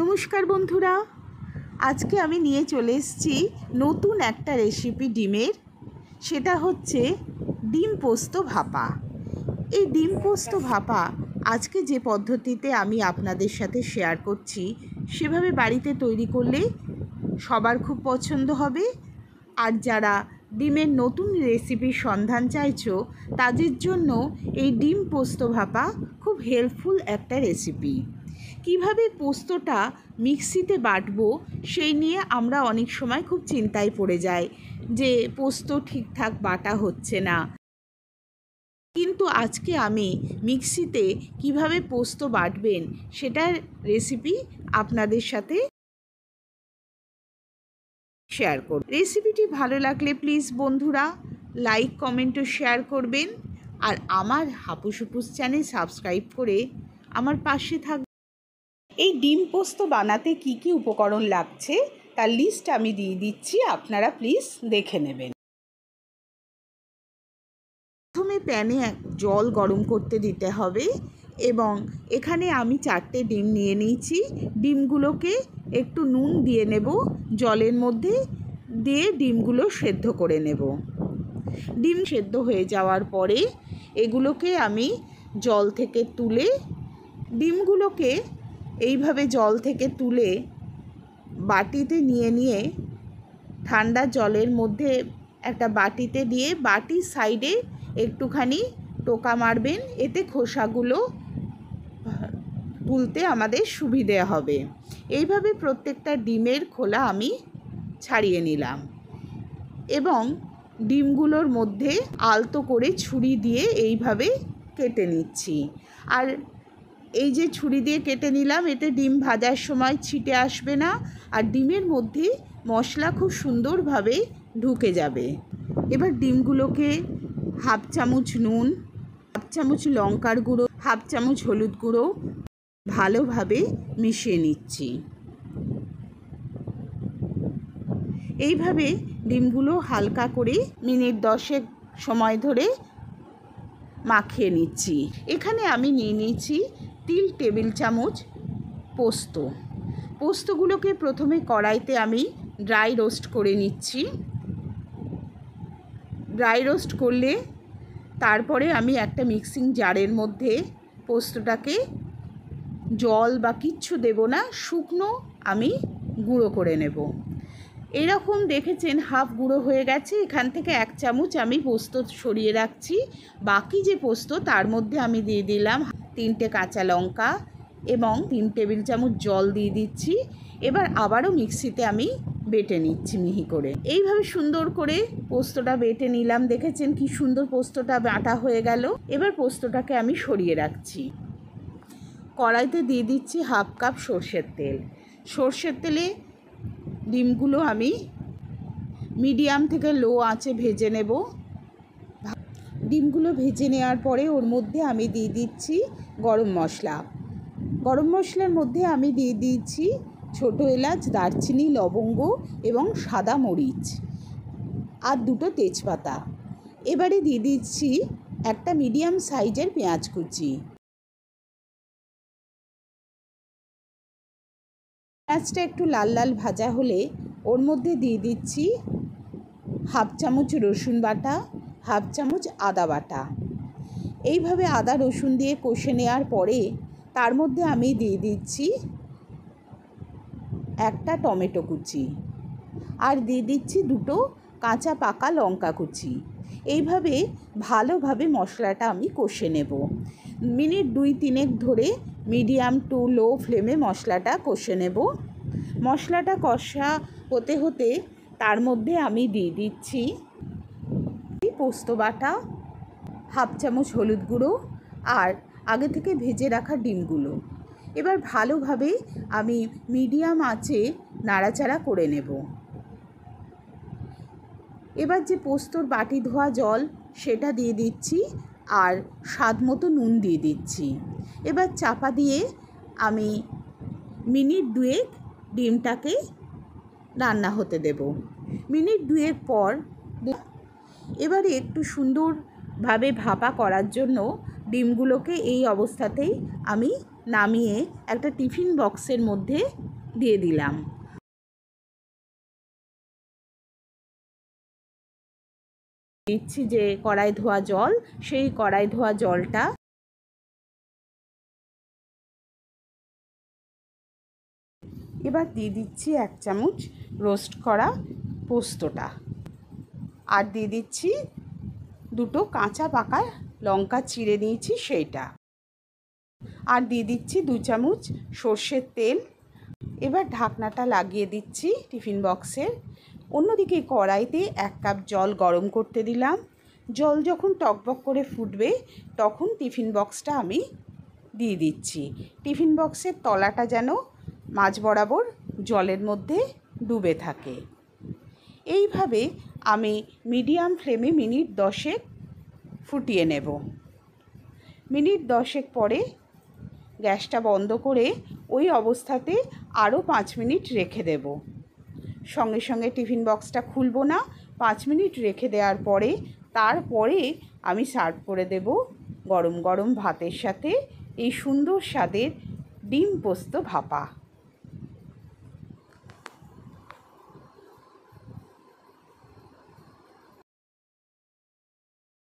নমস্কার বন্ধুরা আজকে আমি নিয়ে চলে এসেছি নতুন একটা রেসিপি ডিমের সেটা হচ্ছে ডিম পোস্ত ভাপা এই ডিম পোস্ত ভাপা আজকে যে পদ্ধতিতে আমি আপনাদের সাথে শেয়ার করছি সেভাবে বাড়িতে তৈরি করলে সবার খুব পছন্দ হবে আর যারা ডিমের নতুন রেসিপির সন্ধান চাইছো তাদের জন্য এই ডিম পোস্ত ভাপা খুব হেল্পফুল একটা রেসিপি কিভাবে পোস্তটা মিক্সিতে বাটবো সেই নিয়ে আমরা অনেক সময় খুব চিন্তায় পড়ে যাই যে পোস্ত ঠিকঠাক বাটা হচ্ছে না কিন্তু আজকে আমি মিক্সিতে কিভাবে পোস্ত বাটবেন সেটার রেসিপি আপনাদের সাথে শেয়ার করব রেসিপিটি ভালো লাগলে প্লিজ বন্ধুরা লাইক কমেন্টও শেয়ার করবেন আর আমার হাপুসুপুস চ্যানেল সাবস্ক্রাইব করে আমার পাশে থাক এই ডিম পোস্ত বানাতে কি কি উপকরণ লাগছে তার লিস্ট আমি দিয়ে দিচ্ছি আপনারা প্লিজ দেখে নেবেন প্রথমে প্যানে জল গরম করতে দিতে হবে এবং এখানে আমি চারটে ডিম নিয়ে নিয়েছি ডিমগুলোকে একটু নুন দিয়ে নেব জলের মধ্যে দিয়ে ডিমগুলো সেদ্ধ করে নেব ডিম সেদ্ধ হয়ে যাওয়ার পরে এগুলোকে আমি জল থেকে তুলে ডিমগুলোকে এইভাবে জল থেকে তুলে বাটিতে নিয়ে নিয়ে ঠান্ডা জলের মধ্যে একটা বাটিতে দিয়ে বাটির সাইডে একটুখানি টোকা মারবেন এতে খোসাগুলো তুলতে আমাদের সুবিধে হবে এইভাবে প্রত্যেকটা ডিমের খোলা আমি ছাড়িয়ে নিলাম এবং ডিমগুলোর মধ্যে আলতো করে ছুরি দিয়ে এইভাবে কেটে নিচ্ছি আর এই যে ছুরি দিয়ে কেটে নিলাম এতে ডিম ভাজার সময় ছিটে আসবে না আর ডিমের মধ্যে মশলা খুব সুন্দরভাবে ঢুকে যাবে এবার ডিমগুলোকে হাফ চামচ নুন হাফ চামচ লঙ্কার গুঁড়ো হাফ চামচ হলুদ গুঁড়ো ভালোভাবে মিশিয়ে নিচ্ছি এইভাবে ডিমগুলো হালকা করে মিনিট দশেক সময় ধরে মাখিয়ে নিচ্ছি এখানে আমি নিয়ে নিয়েছি তিন টেবিল চামচ পোস্ত পোস্তগুলোকে প্রথমে কড়াইতে আমি ড্রাই রোস্ট করে নিচ্ছি ড্রাই রোস্ট করলে তারপরে আমি একটা মিক্সিং জারের মধ্যে পোস্তটাকে জল বা কিচ্ছু দেব না শুকনো আমি গুঁড়ো করে নেব এরকম দেখেছেন হাফ গুঁড়ো হয়ে গেছে এখান থেকে এক চামচ আমি পোস্ত সরিয়ে রাখছি বাকি যে পোস্ত তার মধ্যে আমি দিয়ে দিলাম তিনটে কাঁচা লঙ্কা এবং তিন টেবিল চামচ জল দিয়ে দিচ্ছি এবার আবারও মিক্সিতে আমি বেটে নিচ্ছি মিহি করে এইভাবে সুন্দর করে পোস্তটা বেটে নিলাম দেখেছেন কি সুন্দর পোস্তটা বাটা হয়ে গেল এবার পোস্তটাকে আমি সরিয়ে রাখছি কড়াইতে দিয়ে দিচ্ছি হাফ কাপ সর্ষের তেল সর্ষের তেলে ডিমগুলো আমি মিডিয়াম থেকে লো আঁচে ভেজে নেব ডিমগুলো ভেজে নেওয়ার পরে ওর মধ্যে আমি দিয়ে দিচ্ছি গরম মশলা গরম মশলার মধ্যে আমি দিয়ে দিচ্ছি ছোটো এলাচ দারচিনি লবঙ্গ এবং সাদা মরিচ আর দুটো তেজপাতা এবারে দিয়ে দিচ্ছি একটা মিডিয়াম সাইজের পেঁয়াজ কুচি পেঁয়াজটা একটু লাল লাল ভাজা হলে ওর মধ্যে দিয়ে দিচ্ছি হাফ চামচ রসুন বাটা হাফ চামচ আদা বাটা এইভাবে আদা রসুন দিয়ে কষে নেওয়ার পরে তার মধ্যে আমি দিয়ে দিচ্ছি একটা টমেটো কুচি আর দিয়ে দিচ্ছি দুটো কাঁচা পাকা লঙ্কা কুচি এইভাবে ভালোভাবে মশলাটা আমি কষে নেব মিনিট দুই তিনেক ধরে মিডিয়াম টু লো ফ্লেমে মশলাটা কষে নেব মশলাটা কষা হতে হতে তার মধ্যে আমি দিয়ে দিচ্ছি পোস্ত বাটা হাফ চামচ হলুদ গুঁড়ো আর আগে থেকে ভেজে রাখা ডিমগুলো এবার ভালোভাবে আমি মিডিয়াম আঁচে নাড়াচাড়া করে নেব এবার যে পোস্তর বাটি ধোয়া জল সেটা দিয়ে দিচ্ছি আর স্বাদ মতো নুন দিয়ে দিচ্ছি এবার চাপা দিয়ে আমি মিনিট দুয়েক ডিমটাকে রান্না হতে দেব মিনিট দুয়েক পর এবারে একটু সুন্দরভাবে ভাপা করার জন্য ডিমগুলোকে এই অবস্থাতেই আমি নামিয়ে একটা টিফিন বক্সের মধ্যে দিয়ে দিলাম দিচ্ছি যে কড়াই ধোয়া জল সেই কড়াই ধোয়া জলটা এবার দিয়ে দিচ্ছি এক চামচ রোস্ট করা পোস্তটা আর দিয়ে দিচ্ছি দুটো কাঁচা পাকা লঙ্কা চিড়ে নিয়েছি সেইটা আর দিয়ে দিচ্ছি দু চামচ সর্ষের তেল এবার ঢাকনাটা লাগিয়ে দিচ্ছি টিফিন বক্সের অন্যদিকে কড়াইতে এক কাপ জল গরম করতে দিলাম জল যখন টকবক করে ফুটবে তখন টিফিন বক্সটা আমি দিয়ে দিচ্ছি টিফিন বক্সের তলাটা যেন মাঝ বরাবর জলের মধ্যে ডুবে থাকে এইভাবে আমি মিডিয়াম ফ্লেমে মিনিট দশেক ফুটিয়ে নেব মিনিট দশেক পরে গ্যাসটা বন্ধ করে ওই অবস্থাতে আরও পাঁচ মিনিট রেখে দেব সঙ্গে সঙ্গে টিফিন বক্সটা খুলব না পাঁচ মিনিট রেখে দেওয়ার পরে তারপরে আমি সার্ভ করে দেব গরম গরম ভাতের সাথে এই সুন্দর স্বাদের ডিম পোস্ত ভাপা